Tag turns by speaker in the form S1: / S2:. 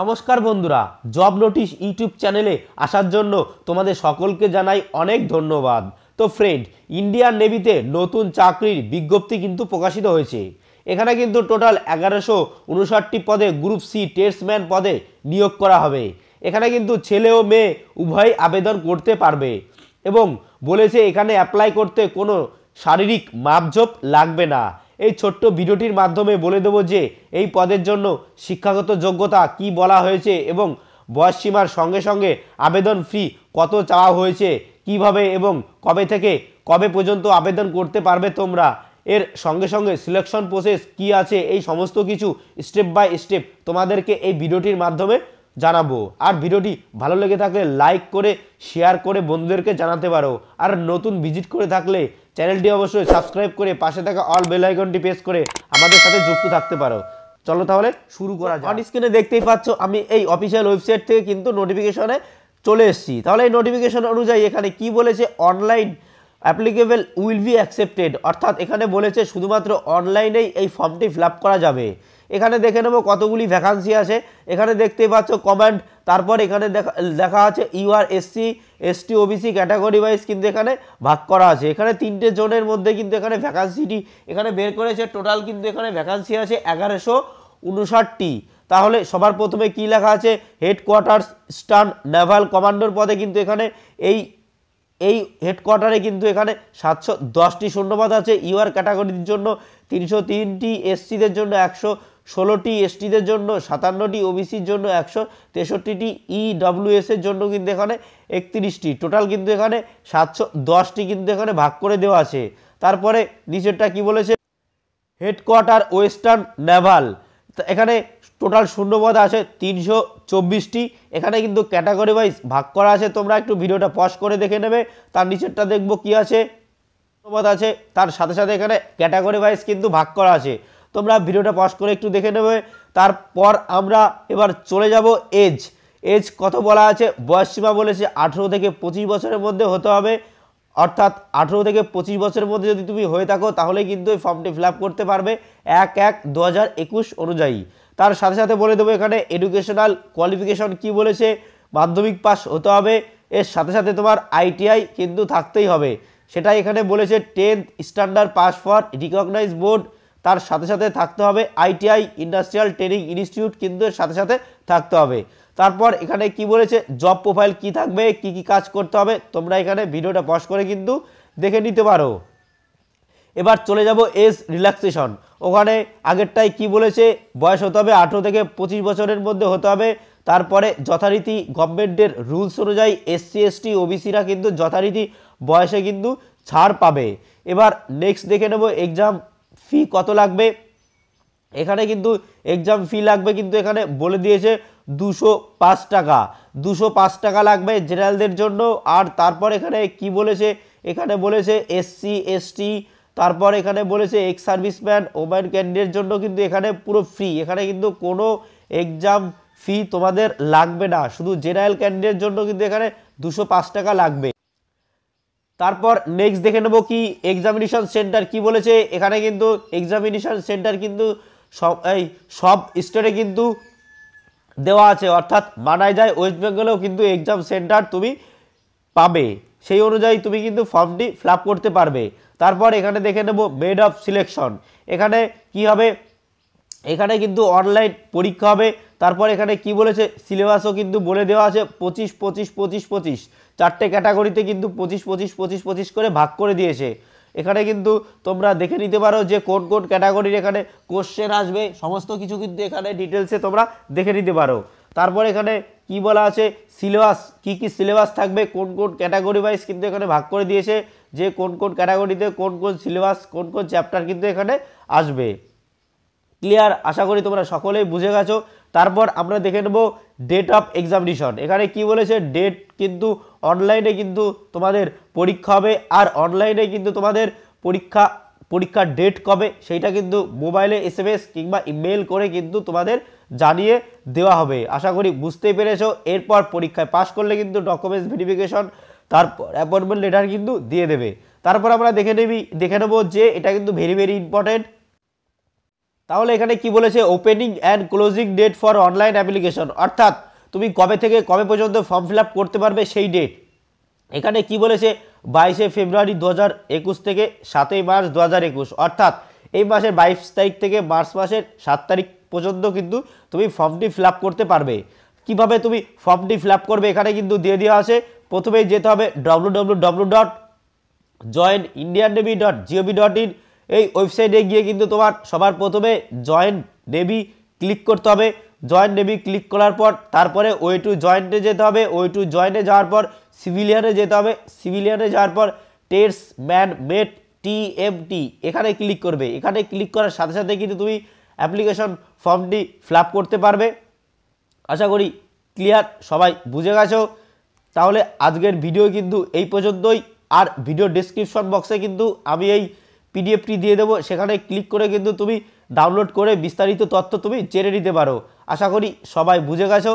S1: নমস্কার বন্ধুরা job notice YouTube চ্যানেলে আসার জন্য তোমাদের সকলকে জানাই অনেক ধন্যবাদ তো ফ্রেন্ড ইন্ডিয়ান নেভিতে নতুন চাকরির বিজ্ঞপ্তি কিন্তু প্রকাশিত হয়েছে এখানে কিন্তু টোটাল এগারোশো উনষাটটি পদে গ্রুপ সি টেস্টম্যান পদে নিয়োগ করা হবে এখানে কিন্তু ছেলে ও মেয়ে উভয় আবেদন করতে পারবে এবং বলেছে এখানে অ্যাপ্লাই করতে কোনো শারীরিক মাপঝোপ লাগবে না এই ছোট্ট ভিডিওটির মাধ্যমে বলে দেব যে এই পদের জন্য শিক্ষাগত যোগ্যতা কি বলা হয়েছে এবং সীমার সঙ্গে সঙ্গে আবেদন ফি কত চাওয়া হয়েছে কিভাবে এবং কবে থেকে কবে পর্যন্ত আবেদন করতে পারবে তোমরা এর সঙ্গে সঙ্গে সিলেকশন প্রসেস কি আছে এই সমস্ত কিছু স্টেপ বাই স্টেপ তোমাদেরকে এই ভিডিওটির মাধ্যমে জানাবো আর ভিডিওটি ভালো লেগে থাকলে লাইক করে শেয়ার করে বন্ধুদেরকে জানাতে পারো আর নতুন ভিজিট করে থাকলে চ্যানেলটি অবশ্যই সাবস্ক্রাইব করে পাশে থাকা অল বেল আইকনটি প্রেস করে আমাদের সাথে যুক্ত থাকতে পারো চলো তাহলে শুরু করা যাক স্ক্রিনে দেখতেই পাচ্ছ আমি এই অফিসিয়াল ওয়েবসাইট থেকে কিন্তু নোটিফিকেশনে চলে এসেছি তাহলে এই নোটিফিকেশন অনুযায়ী এখানে কি বলেছে online applicable will be accepted অর্থাৎ এখানে বলেছে শুধুমাত্র অনলাইনেই এই ফর্মটি ফিল করা যাবে এখানে দেখে নেব কতগুলি ভ্যাকান্সি আছে এখানে দেখতে পাচ্ছ কমান্ড তারপর এখানে দেখা দেখা আছে UR SC ST OBC category wise কিন্তু এখানে ভাগ করা আছে এখানে তিনটে জোনের মধ্যে কিন্তু এখানে ভ্যাকান্সিটি এখানে বের করেছে টোটাল কিন্তু এখানে ভ্যাকান্সি আছে এগারোশো উনষাটটি তাহলে সবার প্রথমে কি লেখা আছে হেডকোয়ার্টার স্টান নেভাল কমান্ডোর পদে কিন্তু এখানে এই এই হেডকোয়ার্টারে কিন্তু এখানে সাতশো দশটি শূন্যপদ আছে ইউআর ক্যাটাগরির জন্য তিনশো তিনটি এসসিদের জন্য একশো ষোলোটি এসটিদের জন্য সাতান্নটি ওবিসির জন্য একশো তেষট্টিটি ইডব্লিউএসের জন্য কিন্তু এখানে একত্রিশটি টোটাল কিন্তু এখানে সাতশো দশটি কিন্তু এখানে ভাগ করে দেওয়া আছে তারপরে নিচেরটা কি বলেছে হেডকোয়ার্টার ওয়েস্টার্ন নেভাল এখানে টোটাল শূন্যপদ আছে তিনশো চব্বিশটি এখানে কিন্তু ক্যাটাগরি ওয়াইজ ভাগ করা আছে তোমরা একটু ভিডিওটা পজ করে দেখে নেবে তার নিচেরটা দেখবো কি আছে শূন্যপদ আছে তার সাথে সাথে এখানে ক্যাটাগরি ওয়াইজ কিন্তু ভাগ করা আছে তোমরা ভিডিওটা পজ করে একটু দেখে নেবে তারপর আমরা এবার চলে যাব এজ এজ কত বলা আছে বয়সীমা বলেছে আঠেরো থেকে পঁচিশ বছরের মধ্যে হতে হবে অর্থাৎ আঠেরো থেকে পঁচিশ বছরের মধ্যে যদি তুমি হয়ে থাকো তাহলে কিন্তু এই ফর্মটি ফিল করতে পারবে এক এক দু অনুযায়ী তার সাথে সাথে বলে দেবো এখানে এডুকেশনাল কোয়ালিফিকেশন কি বলেছে মাধ্যমিক পাস হতে হবে এর সাথে সাথে তোমার আইটিআই কিন্তু থাকতেই হবে সেটা এখানে বলেছে tenth standard pass for recognise board তার সাথে সাথে থাকতে হবে আইটিআই ইন্ডাস্ট্রিয়াল ট্রেনিং ইনস্টিটিউট কিন্তু এর সাথে সাথে থাকতে হবে তারপর এখানে কি বলেছে জব প্রোফাইল কি থাকবে কি কি কাজ করতে হবে তোমরা এখানে ভিডিওটা পজ করে কিন্তু দেখে নিতে পারো এবার চলে যাব এস রিল্যাক্সেশন ওখানে আগেরটাই কি বলেছে বয়স হতে হবে আঠেরো থেকে পঁচিশ বছরের মধ্যে হতে হবে তারপরে যথারীতি গভর্নমেন্টের রুলস অনুযায়ী এসসি এসটি ওবিসিরা কিন্তু যথারীতি বয়সে কিন্তু ছাড় পাবে এবার নেক্সট দেখে নেব এক্সাম ফি কত লাগবে এখানে কিন্তু এক্সাম ফি লাগবে কিন্তু এখানে বলে দিয়েছে দুশো পাঁচ টাকা দুশো পাঁচ টাকা লাগবে জেনারেলদের জন্য আর তারপর এখানে কি বলেছে এখানে বলেছে এসসি এসটি তারপর এখানে বলেছে এক্স সার্ভিসম্যান ওম্যান ক্যান্ডিডেট জন্য কিন্তু এখানে পুরো ফ্রি এখানে কিন্তু কোনো এক্সাম ফি তোমাদের লাগবে না শুধু জেনারেল ক্যান্ডিডেট জন্য কিন্তু এখানে দুশো টাকা লাগবে তারপর নেক্সট দেখে নেব কি এক্সামিনেশন সেন্টার কি বলেছে এখানে কিন্তু এক্সামিনেশন সেন্টার কিন্তু সব এই সব স্টেটে কিন্তু দেওয়া আছে অর্থাৎ মানায় যায় ওয়েস্ট বেঙ্গলেও কিন্তু এক্সাম সেন্টার তুমি পাবে সেই অনুযায়ী তুমি কিন্তু ফর্মটি ফিল করতে পারবে তারপর এখানে দেখে নেব মেড অফ সিলেকশন এখানে কি হবে এখানে কিন্তু অনলাইন পরীক্ষা হবে তারপর এখানে কি বলেছে সিলেবাসও কিন্তু বলে দেওয়া আছে পঁচিশ পঁচিশ পঁচিশ পঁচিশ চারটে ক্যাটাগরিতে কিন্তু পঁচিশ পঁচিশ পঁচিশ পঁচিশ করে ভাগ করে দিয়েছে এখানে কিন্তু তোমরা দেখে নিতে পারো যে কোন কোন ক্যাটাগরির এখানে কোশ্চেন আসবে সমস্ত কিছু কিন্তু এখানে ডিটেলসে তোমরা দেখে নিতে পারো তারপর এখানে কি বলা আছে সিলেবাস কি কি সিলেবাস থাকবে কোন কোন ক্যাটাগরি ওয়াইজ কিন্তু এখানে ভাগ করে দিয়েছে যে কোন কোন ক্যাটাগরিতে কোন কোন সিলেবাস কোন কোন চ্যাপ্টার কিন্তু এখানে আসবে ক্লিয়ার আশা করি তোমরা সকলেই বুঝে গেছো তারপর আমরা দেখে নেব ডেট অফ এক্সামিনেশন এখানে কি বলেছে ডেট কিন্তু অনলাইনে কিন্তু তোমাদের পরীক্ষা হবে আর অনলাইনে কিন্তু তোমাদের পরীক্ষা পরীক্ষার ডেট কবে সেইটা কিন্তু মোবাইলে এস এম এস কিংবা ইমেল করে কিন্তু তোমাদের জানিয়ে দেওয়া হবে আশা করি বুঝতে পেরেছ এরপর পরীক্ষায় পাশ করলে কিন্তু ডকুমেন্টস ভেরিফিকেশন তারপর অ্যাপয়েন্টমেন্ট লেটার কিন্তু দিয়ে দেবে তারপর আমরা দেখে নেবি দেখে নেবো যে এটা কিন্তু ভেরি ভেরি ইম্পর্টেন্ট তাহলে এখানে কি বলেছে opening and closing date for online application অর্থাৎ তুমি কবে থেকে কবে পর্যন্ত ফর্ম ফিল করতে পারবে সেই ডেট এখানে কি বলেছে বাইশে ফেব্রুয়ারি দু থেকে সাতই মার্চ দু অর্থাৎ এই মাসের বাইশ তারিখ থেকে মার্চ মাসের সাত তারিখ পর্যন্ত কিন্তু তুমি ফর্মটি ফিল করতে পারবে কিভাবে তুমি ফর্মটি ফিল করবে এখানে কিন্তু দিয়ে দেওয়া আছে প্রথমেই যেতে হবে W dot join Indian navy dot gov dot in এই ওয়েবসাইটে গিয়ে কিন্তু তোমার সবার প্রথমে জয়েন্ট নেভি ক্লিক করতে হবে জয়েন্ট নেভি ক্লিক করার পর তারপরে ওই টু জয়েন্টে যেতে হবে ওই টু জয়েন্টে যাওয়ার পর সিভিলিয়ানে যেতে হবে সিভিলিয়ানে যাওয়ার পর টেস ম্যান মেট টি এখানে ক্লিক করবে এখানে ক্লিক করার সাথে সাথে কিন্তু তুমি অ্যাপ্লিকেশন ফর্মটি ফিল করতে পারবে আশা করি ক্লিয়ার সবাই বুঝে গেছো তাহলে আজকের ভিডিও কিন্তু এই পর্যন্তই আর ভিডিও ডিসক্রিপশন বক্সে কিন্তু আমি এই পিডিএফটি দিয়ে দেবো সেখানে ক্লিক করে কিন্তু তুমি ডাউনলোড করে বিস্তারিত তথ্য তুমি জেনে নিতে পারো আশা করি সবাই বুঝে গেছো